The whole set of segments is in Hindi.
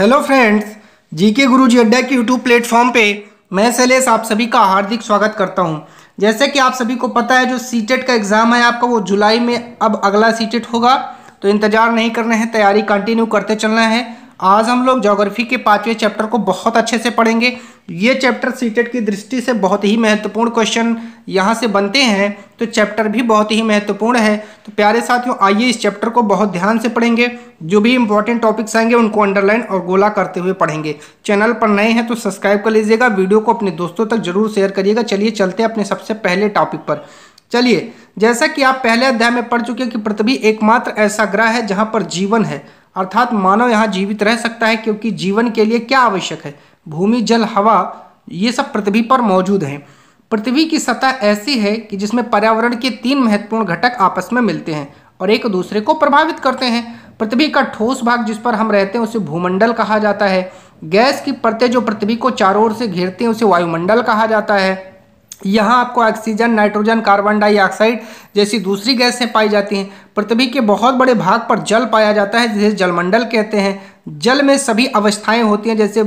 हेलो फ्रेंड्स जीके गुरुजी अड्डा के यूट्यूब प्लेटफॉर्म पे मैं शैलेश आप सभी का हार्दिक स्वागत करता हूं जैसे कि आप सभी को पता है जो सीटेट e का एग्ज़ाम है आपका वो जुलाई में अब अगला सीटेट e होगा तो इंतज़ार नहीं करना है तैयारी कंटिन्यू करते चलना है आज हम लोग जोग्राफी के पाँचवें चैप्टर को बहुत अच्छे से पढ़ेंगे ये चैप्टर सीटेट की दृष्टि से बहुत ही महत्वपूर्ण क्वेश्चन यहाँ से बनते हैं तो चैप्टर भी बहुत ही महत्वपूर्ण है तो प्यारे साथियों आइए इस चैप्टर को बहुत ध्यान से पढ़ेंगे जो भी इंपॉर्टेंट टॉपिक्स आएंगे उनको अंडरलाइन और गोला करते हुए पढ़ेंगे चैनल पर नए हैं तो सब्सक्राइब कर लीजिएगा वीडियो को अपने दोस्तों तक जरूर शेयर करिएगा चलिए चलते हैं अपने सबसे पहले टॉपिक पर चलिए जैसा कि आप पहले अध्याय में पढ़ चुके हैं कि पृथ्वी एकमात्र ऐसा ग्रह है जहाँ पर जीवन है अर्थात मानव यहाँ जीवित रह सकता है क्योंकि जीवन के लिए क्या आवश्यक है भूमि जल हवा ये सब पृथ्वी पर मौजूद हैं पृथ्वी की सतह ऐसी है कि जिसमें पर्यावरण के तीन महत्वपूर्ण घटक आपस में मिलते हैं और एक दूसरे को प्रभावित करते हैं पृथ्वी का ठोस भाग जिस पर हम रहते हैं उसे भूमंडल कहा जाता है गैस की परतें जो पृथ्वी को चारों ओर से घेरती हैं उसे वायुमंडल कहा जाता है यहाँ आपको ऑक्सीजन नाइट्रोजन कार्बन डाइऑक्साइड जैसी दूसरी गैसें पाई जाती हैं पृथ्वी के बहुत बड़े भाग पर जल पाया जाता है जिसे जलमंडल कहते हैं जल में सभी अवस्थाएं होती हैं जैसे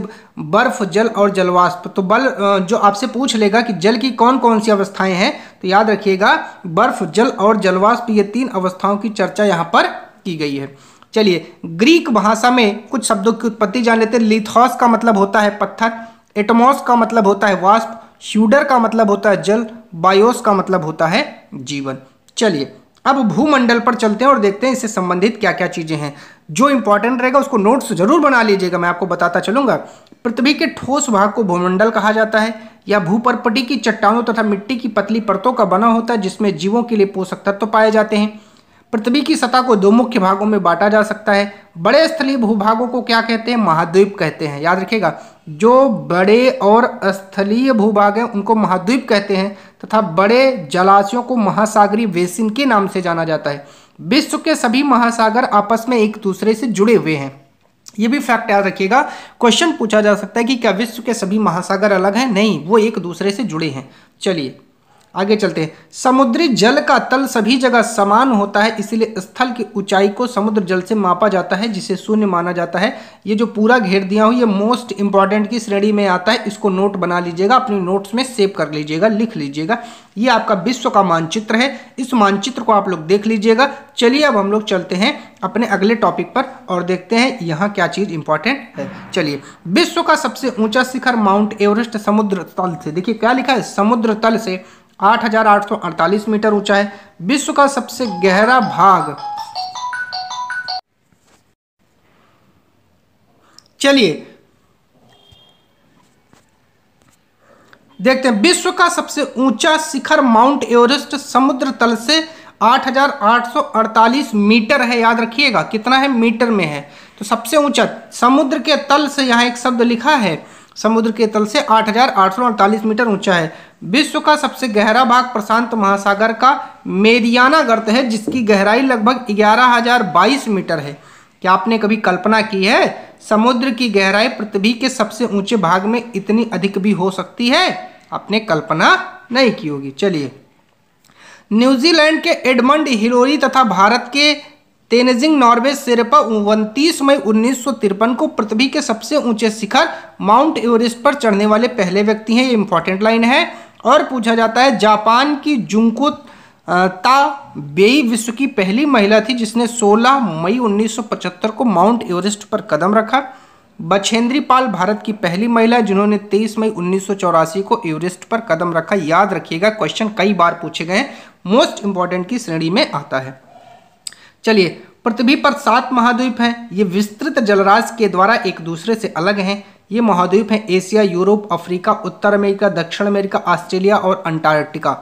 बर्फ जल और जलवाष्प तो बल जो आपसे पूछ लेगा कि जल की कौन कौन सी अवस्थाएं हैं तो याद रखिएगा बर्फ जल और जलवाष्प ये तीन अवस्थाओं की चर्चा यहाँ पर की गई है चलिए ग्रीक भाषा में कुछ शब्दों की उत्पत्ति जान लेते हैं लिथॉस का मतलब होता है पत्थर एटमोस का मतलब होता है वाष्प ह्यूडर का मतलब होता है जल बायोस का मतलब होता है जीवन चलिए अब भूमंडल पर चलते हैं और देखते हैं इससे संबंधित क्या क्या चीज़ें हैं जो इंपॉर्टेंट रहेगा उसको नोट्स जरूर बना लीजिएगा मैं आपको बताता चलूंगा पृथ्वी के ठोस भाग को भूमंडल कहा जाता है या भूपरपटी की चट्टानों तथा मिट्टी की पतली परतों का बना होता है जिसमें जीवों के लिए पोषक तत्व तो पाए जाते हैं पृथ्वी की सतह को दो मुख्य भागों में बांटा जा सकता है बड़े स्थलीय भूभागों को क्या कहते हैं महाद्वीप कहते हैं याद रखिएगा जो बड़े और स्थलीय भूभाग हैं उनको महाद्वीप कहते हैं तथा बड़े जलाशयों को महासागरी बेसिन के नाम से जाना जाता है विश्व के सभी महासागर आपस में एक दूसरे से जुड़े हुए हैं ये भी फैक्ट याद रखिएगा क्वेश्चन पूछा जा सकता है कि क्या विश्व के सभी महासागर अलग हैं नहीं वो एक दूसरे से जुड़े हैं चलिए आगे चलते हैं समुद्री जल का तल सभी जगह समान होता है इसलिए स्थल की ऊंचाई को समुद्र जल से मापा जाता है जिसे शून्य माना जाता है ये जो पूरा घेर दिया हूँ ये मोस्ट इंपॉर्टेंट की श्रेणी में आता है इसको नोट बना लीजिएगा अपनी नोट्स में सेव कर लीजिएगा लिख लीजिएगा ये आपका विश्व का मानचित्र है इस मानचित्र को आप लोग देख लीजिएगा चलिए अब हम लोग चलते हैं अपने अगले टॉपिक पर और देखते हैं यहाँ क्या चीज़ इंपॉर्टेंट है चलिए विश्व का सबसे ऊंचा शिखर माउंट एवरेस्ट समुद्र तल से देखिए क्या लिखा है समुद्र तल से 8,848 मीटर ऊंचा है विश्व का सबसे गहरा भाग चलिए देखते हैं विश्व का सबसे ऊंचा शिखर माउंट एवरेस्ट समुद्र तल से 8,848 मीटर है याद रखिएगा कितना है मीटर में है तो सबसे ऊंचा समुद्र के तल से यहां एक शब्द लिखा है समुद्र के तल से आठ मीटर ऊंचा है विश्व का सबसे गहरा भाग प्रशांत महासागर का मेरियाना गर्त है जिसकी गहराई लगभग 11,022 मीटर है क्या आपने कभी कल्पना की है समुद्र की गहराई पृथ्वी के सबसे ऊंचे भाग में इतनी अधिक भी हो सकती है आपने कल्पना नहीं की होगी चलिए न्यूजीलैंड के एडमंड हिलोरी तथा भारत के तेनजिंग नॉर्वे शेरपा उनतीस मई उन्नीस को पृथ्वी के सबसे ऊंचे शिखर माउंट एवरेस्ट पर चढ़ने वाले पहले व्यक्ति हैं ये इंपॉर्टेंट लाइन है और पूछा जाता है जापान की जुंकु ता बेई विश्व की पहली महिला थी जिसने 16 मई 1975 को माउंट एवरेस्ट पर कदम रखा बछेंद्री पाल भारत की पहली महिला जिन्होंने 23 मई उन्नीस को एवरेस्ट पर कदम रखा याद रखिएगा क्वेश्चन कई बार पूछे गए हैं मोस्ट इंपॉर्टेंट की श्रेणी में आता है चलिए पृथ्वी पर सात महाद्वीप हैं ये विस्तृत जलराज के द्वारा एक दूसरे से अलग हैं ये महाद्वीप हैं एशिया यूरोप अफ्रीका उत्तर अमेरिका दक्षिण अमेरिका ऑस्ट्रेलिया और अंटार्कटिका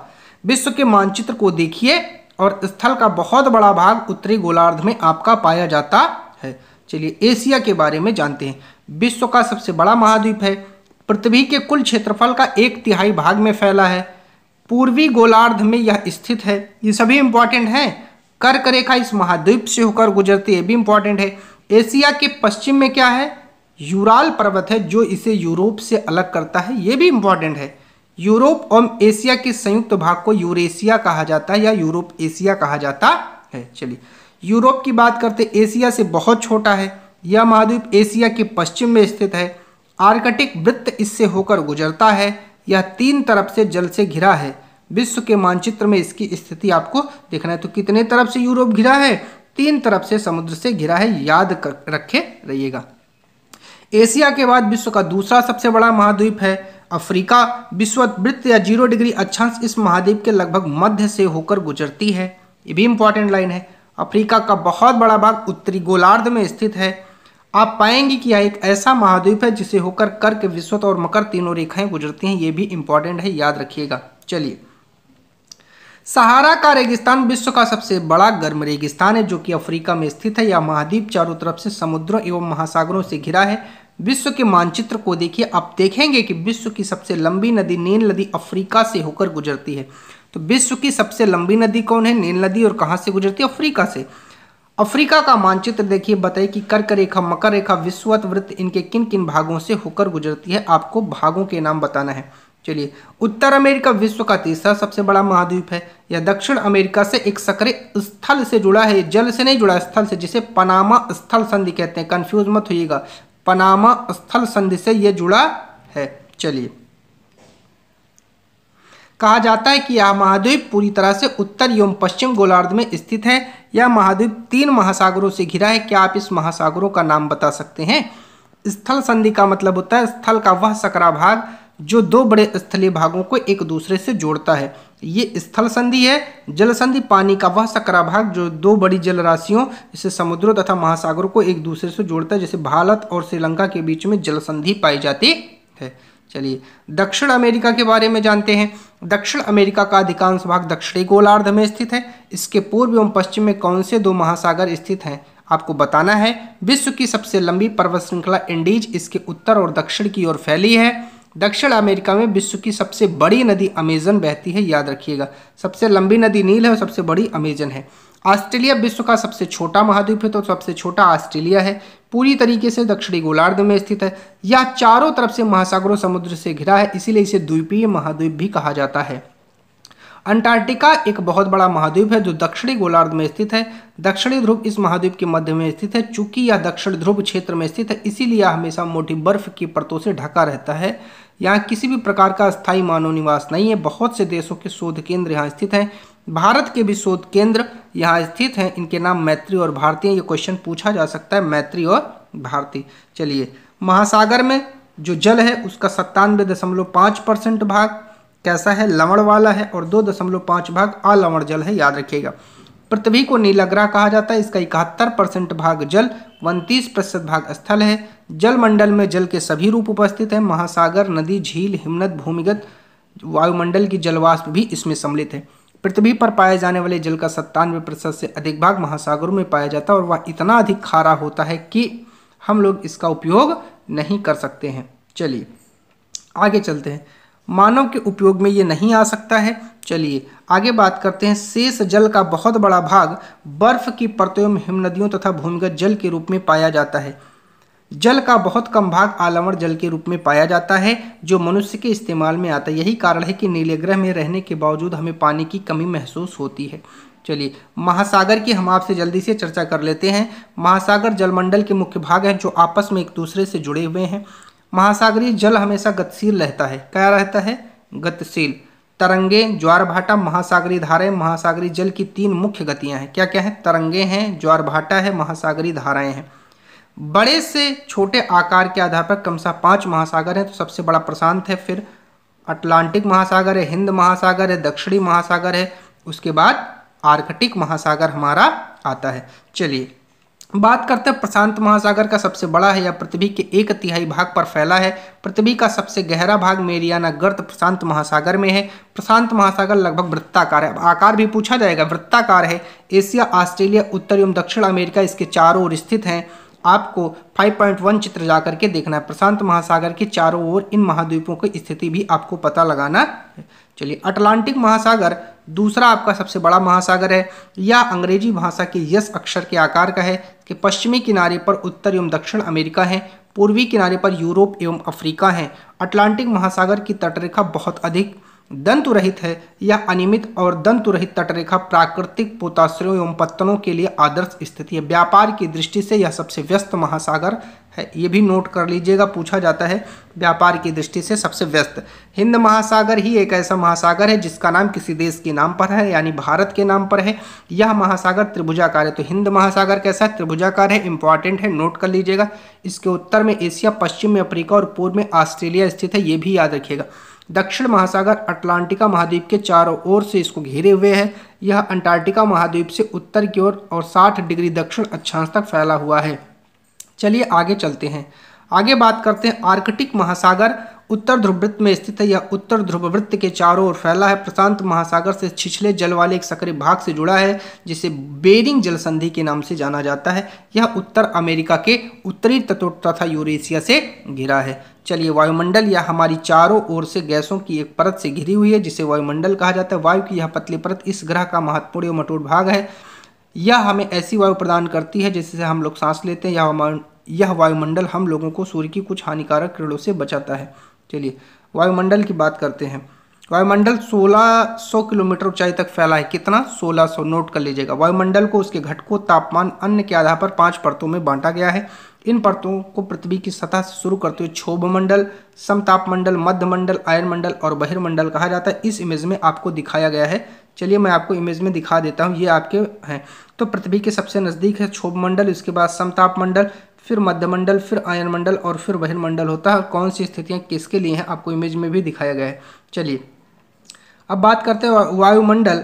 विश्व के मानचित्र को देखिए और स्थल का बहुत बड़ा भाग उत्तरी गोलार्ध में आपका पाया जाता है चलिए एशिया के बारे में जानते हैं विश्व का सबसे बड़ा महाद्वीप है पृथ्वी के कुल क्षेत्रफल का एक तिहाई भाग में फैला है पूर्वी गोलार्ध में यह स्थित है ये सभी इंपॉर्टेंट हैं कर्क रेखा इस महाद्वीप से होकर गुजरती है भी इंपॉर्टेंट है एशिया के पश्चिम में क्या है यूराल पर्वत है जो इसे यूरोप से अलग करता है ये भी इंपॉर्टेंट है यूरोप और एशिया के संयुक्त भाग को यूरेशिया कहा जाता है या यूरोप एशिया कहा जाता है चलिए यूरोप की बात करते एशिया से बहुत छोटा है यह महाद्वीप एशिया के पश्चिम में स्थित है आर्कटिक वृत्त इससे होकर गुजरता है यह तीन तरफ से जल से घिरा है विश्व के मानचित्र में इसकी स्थिति आपको देखना है तो कितने तरफ से यूरोप घिरा है तीन तरफ से समुद्र से घिरा है याद रखे रहिएगा एशिया के बाद विश्व का दूसरा सबसे बड़ा महाद्वीप है अफ्रीका विश्व वृत्त या जीरो डिग्री अक्षांश इस महाद्वीप के लगभग मध्य से होकर गुजरती है ये भी इंपॉर्टेंट लाइन है अफ्रीका का बहुत बड़ा भाग उत्तरी गोलार्ध में स्थित है आप पाएंगे कि यह एक ऐसा महाद्वीप है जिसे होकर कर्क विश्वत और मकर तीनों रेखाएं गुजरती हैं ये भी इंपॉर्टेंट है याद रखिएगा चलिए सहारा का रेगिस्तान विश्व का सबसे बड़ा गर्म रेगिस्तान है जो कि अफ्रीका में स्थित है यह महाद्वीप चारों तरफ से समुद्रों एवं महासागरों से घिरा है विश्व के मानचित्र को देखिए आप देखेंगे कि विश्व की सबसे लंबी नदी नील नदी अफ्रीका से होकर गुजरती है तो विश्व की सबसे लंबी नदी कौन है नील नदी और कहाँ से गुजरती है अफ्रीका से अफ्रीका का मानचित्र देखिए बताइए कि कर्क रेखा मकर रेखा विश्वत वृत्त इनके किन किन भागों से होकर गुजरती है आपको भागों के नाम बताना है चलिए उत्तर अमेरिका विश्व का तीसरा सबसे बड़ा महाद्वीप है यह दक्षिण अमेरिका से एक सक्रिय स्थल से जुड़ा है जल से नहीं जुड़ा स्थल से जिसे पनामा स्थल संधि कहते हैं कंफ्यूज मत होइएगा पनामा स्थल संधि से यह जुड़ा है चलिए कहा जाता है कि यह महाद्वीप पूरी तरह से उत्तर एवं पश्चिम गोलार्ध में स्थित है यह महाद्वीप तीन महासागरों से घिरा है क्या आप इस महासागरों का नाम बता सकते हैं स्थल संधि का मतलब होता है स्थल का वह सकरा भाग जो दो बड़े स्थलीय भागों को एक दूसरे से जोड़ता है ये स्थल संधि है जल संधि पानी का वह सकरा भाग जो दो बड़ी जल राशियों जैसे समुद्रों तथा महासागरों को एक दूसरे से जोड़ता है जैसे भारत और श्रीलंका के बीच में जल संधि पाई जाती है चलिए दक्षिण अमेरिका के बारे में जानते हैं दक्षिण अमेरिका का अधिकांश भाग दक्षिणी गोलार्ध में स्थित है इसके पूर्व एवं पश्चिम में कौन से दो महासागर स्थित हैं आपको बताना है विश्व की सबसे लंबी पर्वत श्रृंखला इंडीज इसके उत्तर और दक्षिण की ओर फैली है दक्षिण अमेरिका में विश्व की सबसे बड़ी नदी अमेजन बहती है याद रखिएगा सबसे लंबी नदी नील है और सबसे बड़ी अमेजन है ऑस्ट्रेलिया विश्व का सबसे छोटा महाद्वीप है तो सबसे छोटा ऑस्ट्रेलिया है पूरी तरीके से दक्षिणी गोलार्ध में स्थित है यह चारों तरफ से महासागरों समुद्र से घिरा है इसीलिए इसे द्वीपीय महाद्वीप भी कहा जाता है अंटार्कटिका एक बहुत बड़ा महाद्वीप है जो दक्षिणी गोलार्ध में स्थित है दक्षिणी ध्रुव इस महाद्वीप के मध्य में स्थित है चूंकि यह दक्षिण ध्रुव क्षेत्र में स्थित है इसीलिए यह हमेशा मोटी बर्फ की परतों से ढका रहता है यहाँ किसी भी प्रकार का स्थायी मानव निवास नहीं है बहुत से देशों के शोध केंद्र यहाँ स्थित हैं भारत के भी शोध केंद्र यहाँ स्थित हैं इनके नाम मैत्री और भारतीय ये क्वेश्चन पूछा जा सकता है मैत्री और भारती चलिए महासागर में जो जल है उसका सत्तानवे दशमलव पाँच परसेंट भाग कैसा है लवण वाला है और दो दशमलव पाँच भाग अलवण जल है याद रखिएगा पृथ्वी को नीलाग्रह कहा जाता है इसका इकहत्तर परसेंट भाग जल उनतीस प्रतिशत भाग स्थल है जलमंडल में जल के सभी रूप उपस्थित हैं महासागर नदी झील हिमनद भूमिगत वायुमंडल की जलवाष्प भी इसमें सम्मिलित है पृथ्वी पर पाए जाने वाले जल का सत्तानवे प्रतिशत से अधिक भाग महासागरों में पाया जाता है और वह इतना अधिक खारा होता है कि हम लोग इसका उपयोग नहीं कर सकते हैं चलिए आगे चलते हैं मानव के उपयोग में ये नहीं आ सकता है चलिए आगे बात करते हैं शेष जल का बहुत बड़ा भाग बर्फ की परतों में हिमनदियों तथा भूमिगत जल के रूप में पाया जाता है जल का बहुत कम भाग आलवण जल के रूप में पाया जाता है जो मनुष्य के इस्तेमाल में आता है यही कारण है कि नीले ग्रह में रहने के बावजूद हमें पानी की कमी महसूस होती है चलिए महासागर की हम आपसे जल्दी से चर्चा कर लेते हैं महासागर जलमंडल के मुख्य भाग हैं जो आपस में एक दूसरे से जुड़े हुए हैं महासागरीय जल हमेशा गतिशील रहता है क्या रहता है गतिशील तरंगे ज्वार भाटा महासागरी धाराएं महासागरी जल की तीन मुख्य गतियां हैं क्या क्या है तरंगे हैं ज्वार भाटा है महासागरी धाराएं हैं बड़े से छोटे आकार के आधार पर कम सा पांच महासागर हैं तो सबसे बड़ा प्रशांत है फिर अटलांटिक महासागर है हिंद महासागर है दक्षिणी महासागर है उसके बाद आर्कटिक महासागर हमारा आता है चलिए बात करते हैं प्रशांत महासागर का सबसे बड़ा है यह पृथ्वी के एक तिहाई भाग पर फैला है पृथ्वी का सबसे गहरा भाग मेरियाना गर्त प्रशांत महासागर में है प्रशांत महासागर लगभग वृत्ताकार है आकार भी पूछा जाएगा वृत्ताकार है एशिया ऑस्ट्रेलिया उत्तर एवं दक्षिण अमेरिका इसके चारों ओर स्थित हैं आपको 5.1 चित्र जा करके देखना है प्रशांत महासागर के चारों ओर इन महाद्वीपों की स्थिति भी आपको पता लगाना है चलिए अटलांटिक महासागर दूसरा आपका सबसे बड़ा महासागर है यह अंग्रेजी भाषा के यस अक्षर के आकार का है कि पश्चिमी किनारे पर उत्तर एवं दक्षिण अमेरिका है पूर्वी किनारे पर यूरोप एवं अफ्रीका है अटलांटिक महासागर की तटरेखा बहुत अधिक दंतु रहित है यह अनियमित और दंतु रहित तटरेखा प्राकृतिक पोताश्रयों एवं पत्तनों के लिए आदर्श स्थिति है व्यापार की दृष्टि से यह सबसे व्यस्त महासागर है ये भी नोट कर लीजिएगा पूछा जाता है व्यापार की दृष्टि से सबसे व्यस्त हिंद महासागर ही एक ऐसा महासागर है जिसका नाम किसी देश के नाम पर है यानी भारत के नाम पर है यह महासागर त्रिभुजाकार है तो हिंद महासागर कैसा है त्रिभुजाकार है इंपॉर्टेंट है नोट कर लीजिएगा इसके उत्तर में एशिया पश्चिम में अफ्रीका और पूर्व में ऑस्ट्रेलिया स्थित है ये भी याद रखिएगा दक्षिण महासागर अटलांटिका महाद्वीप के चारों ओर से इसको घेरे हुए है यह अंटार्कटिका महाद्वीप से उत्तर की ओर और 60 डिग्री दक्षिण अक्षांश तक फैला हुआ है चलिए आगे चलते हैं आगे बात करते हैं आर्कटिक महासागर उत्तर ध्रुव वृत्त में स्थित है यह उत्तर ध्रुव वृत्त के चारों ओर फैला है प्रशांत महासागर से छिछले जल वाले एक सक्रिय भाग से जुड़ा है जिसे बेरिंग जल संधि के नाम से जाना जाता है यह उत्तर अमेरिका के उत्तरी तत्व तथा यूरेशिया से घिरा है चलिए वायुमंडल यह हमारी चारों ओर से गैसों की एक परत से घिरी हुई है जिसे वायुमंडल कहा जाता है वायु की यह पतली परत इस ग्रह का महत्वपूर्ण एवं मटोर भाग है यह हमें ऐसी वायु प्रदान करती है जिससे हम लोग सांस लेते हैं यह वायुमंडल हम लोगों को सूर्य की कुछ हानिकारक किरणों से बचाता है चलिए वायुमंडल की बात करते हैं वायुमंडल 1600 किलोमीटर ऊंचाई तक फैला है कितना 1600 नोट कर लीजिएगा वायुमंडल को उसके घटकों तापमान अन्य के आधार पर पांच परतों में बांटा गया है इन परतों को पृथ्वी की सतह से शुरू करते हुए क्षोभ मंडल समताप मंडल मध्य मंडल आयन मंडल और बहिर्मंडल कहा जाता है इस इमेज में आपको दिखाया गया है चलिए मैं आपको इमेज में दिखा देता हूँ ये आपके हैं तो पृथ्वी के सबसे नज़दीक है क्षोभ मंडल इसके बाद समताप मंडल फिर मध्यमंडल फिर आयन मंडल और फिर बहिर्मंडल होता है कौन सी स्थितियाँ किसके लिए हैं आपको इमेज में भी दिखाया गया है चलिए अब बात करते हैं वायुमंडल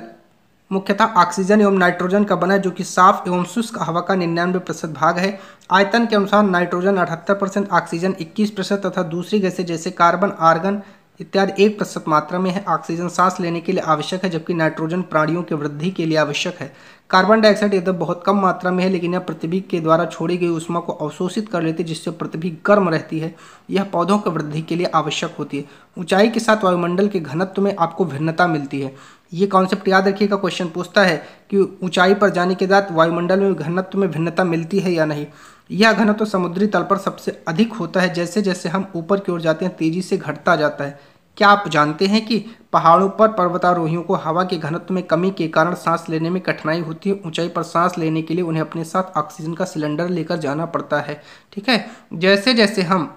मुख्यतः ऑक्सीजन एवं नाइट्रोजन का बना है जो कि साफ एवं शुष्क हवा का निन्यानवे प्रतिशत भाग है आयतन के अनुसार नाइट्रोजन अठहत्तर परसेंट ऑक्सीजन इक्कीस प्रतिशत तथा दूसरी गैसें जैसे कार्बन आर्गन इत्यादि एक प्रतिशत मात्रा में है ऑक्सीजन सांस लेने के लिए आवश्यक है जबकि नाइट्रोजन प्राणियों की वृद्धि के लिए आवश्यक है कार्बन डाइऑक्साइड यदि तो बहुत कम मात्रा में है लेकिन यह पृथ्वी के द्वारा छोड़ी गई उष्मा को अवशोषित कर लेती है जिससे पृथ्वी गर्म रहती है यह पौधों की वृद्धि के लिए आवश्यक होती है ऊंचाई के साथ वायुमंडल के घनत्व में आपको भिन्नता मिलती है ये कॉन्सेप्ट याद रखिएगा क्वेश्चन पूछता है कि ऊंचाई पर जाने के बाद वायुमंडल में घनत्व में भिन्नता मिलती है या नहीं यह घनत्व तो समुद्री तल पर सबसे अधिक होता है जैसे जैसे हम ऊपर की ओर जाते हैं तेजी से घटता जाता है क्या आप जानते हैं कि पहाड़ों पर पर्वतारोहियों को हवा के घनत्व में कमी के कारण सांस लेने में कठिनाई होती है ऊंचाई पर सांस लेने के लिए उन्हें अपने साथ ऑक्सीजन का सिलेंडर लेकर जाना पड़ता है ठीक है जैसे जैसे हम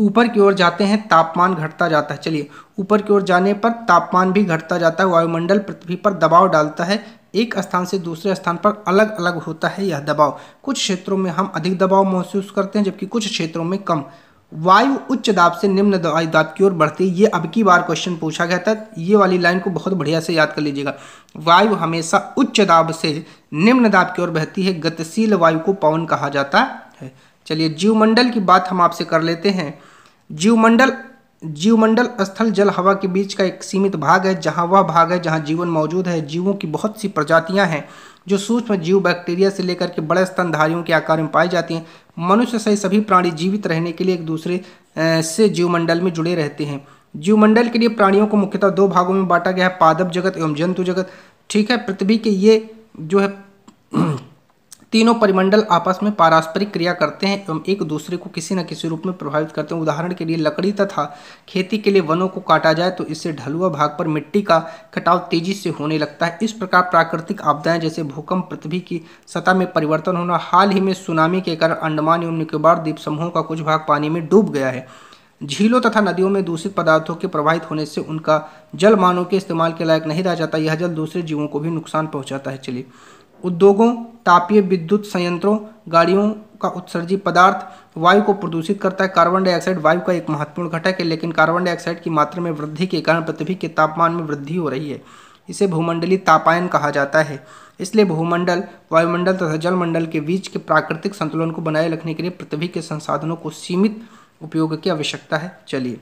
ऊपर की ओर जाते हैं तापमान घटता जाता है चलिए ऊपर की ओर जाने पर तापमान भी घटता जाता है वायुमंडल पृथ्वी पर दबाव डालता है एक स्थान से दूसरे स्थान पर अलग अलग होता है यह दबाव कुछ क्षेत्रों में हम अधिक दबाव महसूस करते हैं जबकि कुछ क्षेत्रों में कम वायु उच्च दाब से निम्न दाब की ओर बढ़ती है ये अब की बार क्वेश्चन पूछा गया था ये वाली लाइन को बहुत बढ़िया से याद कर लीजिएगा वायु हमेशा उच्च दाब से निम्न दाब की ओर बहती है गतिशील वायु को पवन कहा जाता है चलिए जीवमंडल की बात हम आपसे कर लेते हैं जीवमंडल जीवमंडल स्थल जल हवा के बीच का एक सीमित भाग है जहाँ वह भाग है जहाँ जीवन मौजूद है जीवों की बहुत सी प्रजातियाँ हैं जो सूक्ष्म जीव बैक्टीरिया से लेकर के बड़े स्तनधारियों के आकार में पाई जाती हैं मनुष्य सहित सभी प्राणी जीवित रहने के लिए एक दूसरे से जीवमंडल में जुड़े रहते हैं जीवमंडल के लिए प्राणियों को मुख्यतः दो भागों में बांटा गया है पादप जगत एवं जंतु जगत ठीक है पृथ्वी के ये जो है तीनों परिमंडल आपस में पारस्परिक क्रिया करते हैं एवं एक दूसरे को किसी न किसी रूप में प्रभावित करते हैं उदाहरण के लिए लकड़ी तथा खेती के लिए वनों को काटा जाए तो इससे ढलुआ भाग पर मिट्टी का कटाव तेजी से होने लगता है इस प्रकार प्राकृतिक आपदाएं जैसे भूकंप पृथ्वी की सतह में परिवर्तन होना हाल ही में सुनामी के कारण अंडमान एवं निकोबार द्वीप समूहों का कुछ भाग पानी में डूब गया है झीलों तथा नदियों में दूषित पदार्थों के प्रवाहित होने से उनका जल मानव के इस्तेमाल के लायक नहीं रह जाता यह जल दूसरे जीवों को भी नुकसान पहुंचाता है चलिए उद्योगों तापीय विद्युत संयंत्रों गाड़ियों का उत्सर्जी पदार्थ वायु को प्रदूषित करता है कार्बन डाइऑक्साइड वायु का एक महत्वपूर्ण घटक है लेकिन कार्बन डाइऑक्साइड की मात्रा में वृद्धि के कारण पृथ्वी के तापमान में वृद्धि हो रही है इसे भूमंडलीय तापायन कहा जाता है इसलिए भूमंडल वायुमंडल तथा जलमंडल के बीच के प्राकृतिक संतुलन को बनाए रखने के लिए पृथ्वी के संसाधनों को सीमित उपयोग की आवश्यकता है चलिए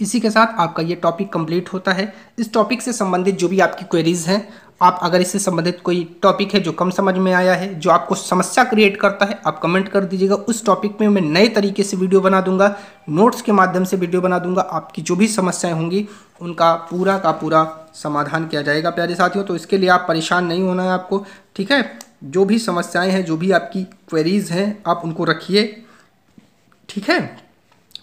इसी के साथ आपका ये टॉपिक कंप्लीट होता है इस टॉपिक से संबंधित जो भी आपकी क्वेरीज हैं आप अगर इससे संबंधित कोई टॉपिक है जो कम समझ में आया है जो आपको समस्या क्रिएट करता है आप कमेंट कर दीजिएगा उस टॉपिक में मैं नए तरीके से वीडियो बना दूंगा नोट्स के माध्यम से वीडियो बना दूंगा आपकी जो भी समस्याएं होंगी उनका पूरा का पूरा समाधान किया जाएगा प्यारे साथियों तो इसके लिए आप परेशान नहीं होना है आपको ठीक है जो भी समस्याएँ हैं जो भी आपकी क्वेरीज हैं आप उनको रखिए ठीक है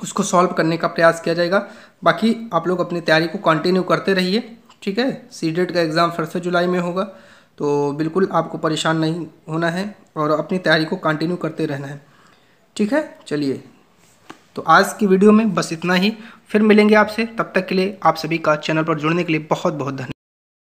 उसको सॉल्व करने का प्रयास किया जाएगा बाकी आप लोग अपनी तैयारी को कंटिन्यू करते रहिए ठीक है सी का एग्ज़ाम फिर से जुलाई में होगा तो बिल्कुल आपको परेशान नहीं होना है और अपनी तैयारी को कंटिन्यू करते रहना है ठीक है चलिए तो आज की वीडियो में बस इतना ही फिर मिलेंगे आपसे तब तक के लिए आप सभी का चैनल पर जुड़ने के लिए बहुत बहुत धन्यवाद